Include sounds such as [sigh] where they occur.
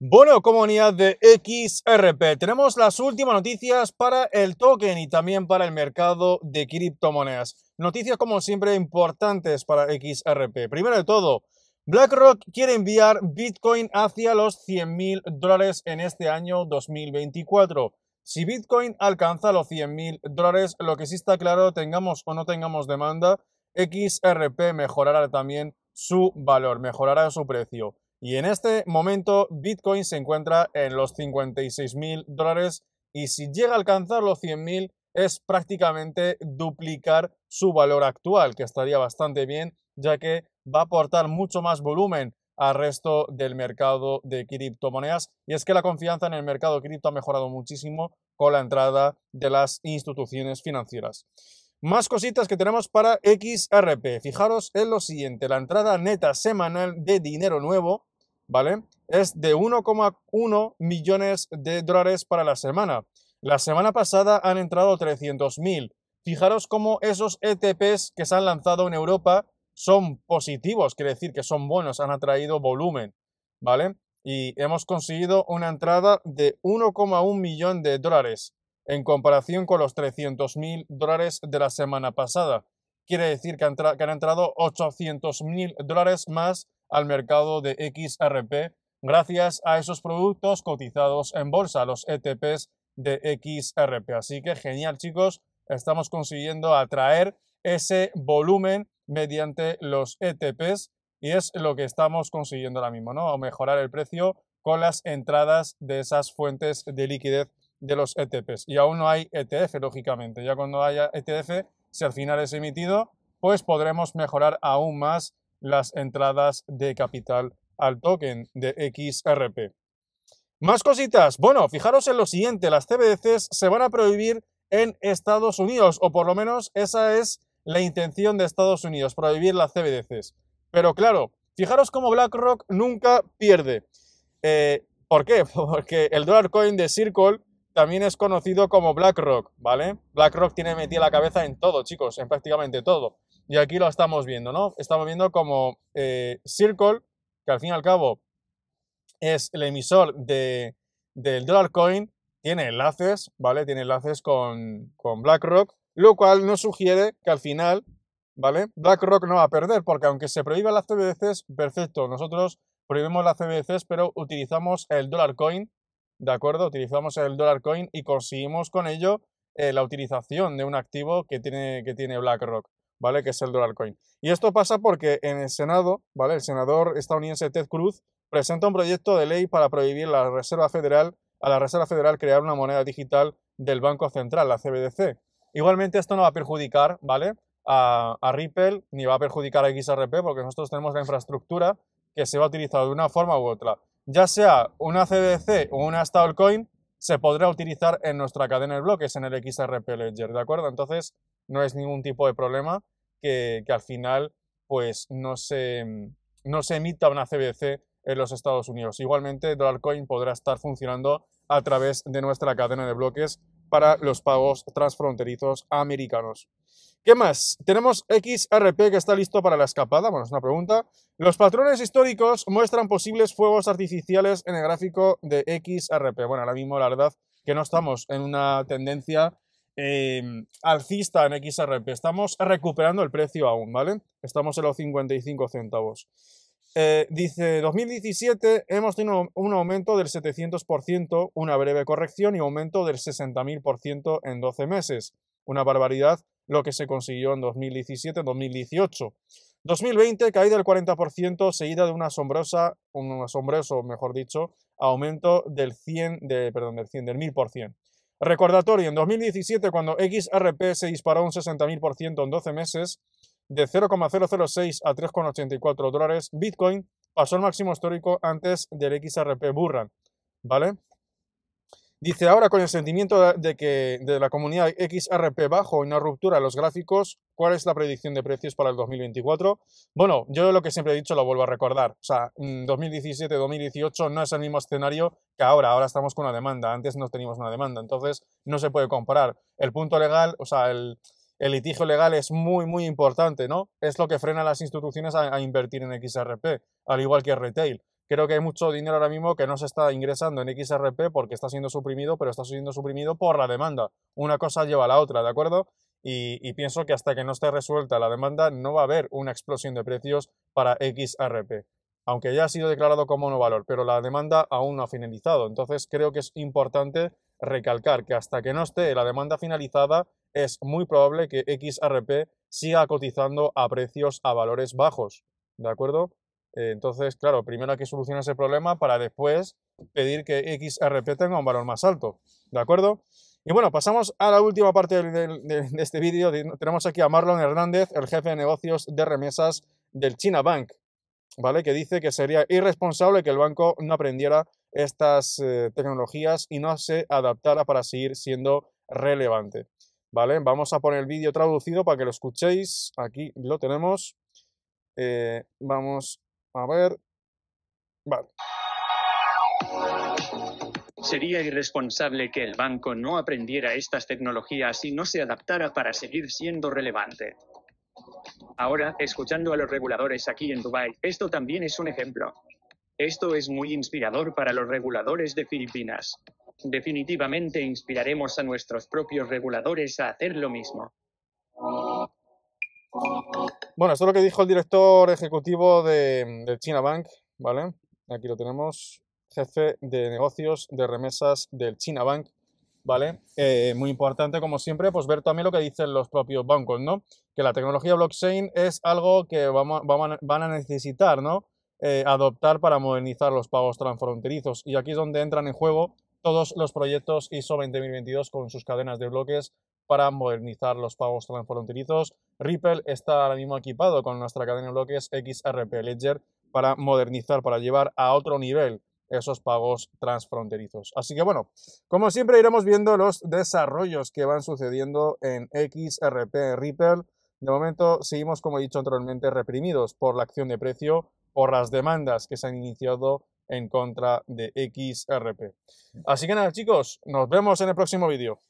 Bueno, comunidad de XRP, tenemos las últimas noticias para el token y también para el mercado de criptomonedas. Noticias como siempre importantes para XRP. Primero de todo, BlackRock quiere enviar Bitcoin hacia los 100.000 dólares en este año 2024. Si Bitcoin alcanza los 100.000 mil dólares, lo que sí está claro, tengamos o no tengamos demanda, XRP mejorará también su valor, mejorará su precio. Y en este momento Bitcoin se encuentra en los 56.000 dólares y si llega a alcanzar los 100.000 es prácticamente duplicar su valor actual, que estaría bastante bien, ya que va a aportar mucho más volumen al resto del mercado de criptomonedas. Y es que la confianza en el mercado cripto ha mejorado muchísimo con la entrada de las instituciones financieras. Más cositas que tenemos para XRP. Fijaros en lo siguiente, la entrada neta semanal de dinero nuevo ¿vale? Es de 1,1 millones de dólares para la semana. La semana pasada han entrado 300.000. Fijaros cómo esos ETPs que se han lanzado en Europa son positivos, quiere decir que son buenos, han atraído volumen, ¿vale? Y hemos conseguido una entrada de 1,1 millón de dólares en comparación con los 300.000 dólares de la semana pasada. Quiere decir que han, entrado han entrado 800.000 dólares más al mercado de XRP gracias a esos productos cotizados en bolsa, los ETPs de XRP. Así que genial chicos, estamos consiguiendo atraer ese volumen mediante los ETPs y es lo que estamos consiguiendo ahora mismo, ¿no? O mejorar el precio con las entradas de esas fuentes de liquidez de los ETPs. Y aún no hay ETF, lógicamente. Ya cuando haya ETF, si al final es emitido, pues podremos mejorar aún más las entradas de capital al token de XRP. Más cositas. Bueno, fijaros en lo siguiente, las CBDCs se van a prohibir en Estados Unidos, o por lo menos esa es la intención de Estados Unidos, prohibir las CBDCs. Pero claro, fijaros cómo BlackRock nunca pierde. Eh, ¿Por qué? [laughs] Porque el dollar coin de Circle también es conocido como BlackRock, ¿vale? BlackRock tiene metida la cabeza en todo, chicos, en prácticamente todo. Y aquí lo estamos viendo, ¿no? Estamos viendo como eh, Circle, que al fin y al cabo es el emisor de, del dólar coin, tiene enlaces, ¿vale? Tiene enlaces con, BlackRock, lo cual nos sugiere que al final, ¿vale? BlackRock no va a perder, porque aunque se prohíba las CBDCs, perfecto, nosotros prohibimos las CBDCs, pero utilizamos el dólar coin, ¿de acuerdo? Utilizamos el dólar coin y conseguimos con ello eh, la utilización de un activo que tiene, que tiene BlackRock. ¿vale? Que es el dólar Y esto pasa porque en el Senado, ¿vale? El senador estadounidense Ted Cruz presenta un proyecto de ley para prohibir la Reserva Federal, a la Reserva Federal crear una moneda digital del Banco Central, la CBDC. Igualmente esto no va a perjudicar, ¿vale? A, a Ripple ni va a perjudicar a XRP porque nosotros tenemos la infraestructura que se va a utilizar de una forma u otra. Ya sea una CBDC o una stablecoin, se podrá utilizar en nuestra cadena de bloques, en el XRP Ledger, ¿de acuerdo? Entonces, no es ningún tipo de problema que, al final pues no se, no se emita una CBC en los Estados Unidos. Igualmente, Dollarcoin podrá estar funcionando a través de nuestra cadena de bloques para los pagos transfronterizos americanos. ¿Qué más? Tenemos XRP que está listo para la escapada. Bueno, es una pregunta. Los patrones históricos muestran posibles fuegos artificiales en el gráfico de XRP. Bueno, ahora mismo la verdad que no estamos en una tendencia eh, alcista en XRP. Estamos recuperando el precio aún, ¿vale? Estamos en los 55 centavos. Eh, dice, 2017 hemos tenido un aumento del 700%, una breve corrección y aumento del 60.000% en 12 meses. Una barbaridad lo que se consiguió en 2017-2018. 2020, caída del 40%, seguida de una asombrosa, un asombroso, mejor dicho, aumento del 100, de, perdón, del 100, del 1000%. Recordatorio, en 2017, cuando XRP se disparó un 60.000% en 12 meses, de 0,006 a 3,84 dólares, Bitcoin pasó al máximo histórico antes del XRP Burran, ¿vale? Dice, ahora con el sentimiento de que de la comunidad XRP bajo y una ruptura en los gráficos, ¿cuál es la predicción de precios para el 2024? Bueno, yo lo que siempre he dicho lo vuelvo a recordar. O sea, 2017-2018 mm, no es el mismo escenario que ahora. Ahora estamos con una demanda. Antes no teníamos una demanda. Entonces, no se puede comparar. El punto legal, o sea, el, litigio legal es muy, muy importante, ¿no? Es lo que frena a las instituciones a, a, invertir en XRP, al igual que retail creo que hay mucho dinero ahora mismo que no se está ingresando en XRP porque está siendo suprimido, pero está siendo suprimido por la demanda. Una cosa lleva a la otra, ¿de acuerdo? Y, pienso que hasta que no esté resuelta la demanda no va a haber una explosión de precios para XRP, aunque ya ha sido declarado como no valor, pero la demanda aún no ha finalizado. Entonces creo que es importante recalcar que hasta que no esté la demanda finalizada es muy probable que XRP siga cotizando a precios a valores bajos, ¿de acuerdo? Eh, entonces, claro, primero hay que solucionar ese problema para después pedir que XRP tenga un valor más alto. ¿De acuerdo? Y bueno, pasamos a la última parte de, este vídeo. Tenemos aquí a Marlon Hernández, el jefe de negocios de remesas del China Bank, ¿vale? Que dice que sería irresponsable que el banco no aprendiera estas eh, tecnologías y no se adaptara para seguir siendo relevante. ¿Vale? Vamos a poner el vídeo traducido para que lo escuchéis. Aquí lo tenemos. Eh, vamos a ver. Vale. Sería irresponsable que el banco no aprendiera estas tecnologías y no se adaptara para seguir siendo relevante. Ahora, escuchando a los reguladores aquí en Dubai, esto también es un ejemplo. Esto es muy inspirador para los reguladores de Filipinas. Definitivamente inspiraremos a nuestros propios reguladores a hacer lo mismo. Bueno, esto es lo que dijo el director ejecutivo de, China Bank, ¿vale? Aquí lo tenemos, jefe de negocios de remesas del China Bank, ¿vale? Eh, muy importante, como siempre, pues ver también lo que dicen los propios bancos, ¿no? Que la tecnología blockchain es algo que van a necesitar, ¿no? Eh, adoptar para modernizar los pagos transfronterizos. Y aquí es donde entran en juego todos los proyectos ISO 2022 con sus cadenas de bloques para modernizar los pagos transfronterizos. Ripple está ahora mismo equipado con nuestra cadena de bloques XRP Ledger para modernizar, para llevar a otro nivel esos pagos transfronterizos. Así que bueno, como siempre iremos viendo los desarrollos que van sucediendo en XRP en Ripple. De momento seguimos, como he dicho anteriormente, reprimidos por la acción de precio, por las demandas que se han iniciado en contra de XRP. Así que nada chicos, nos vemos en el próximo vídeo.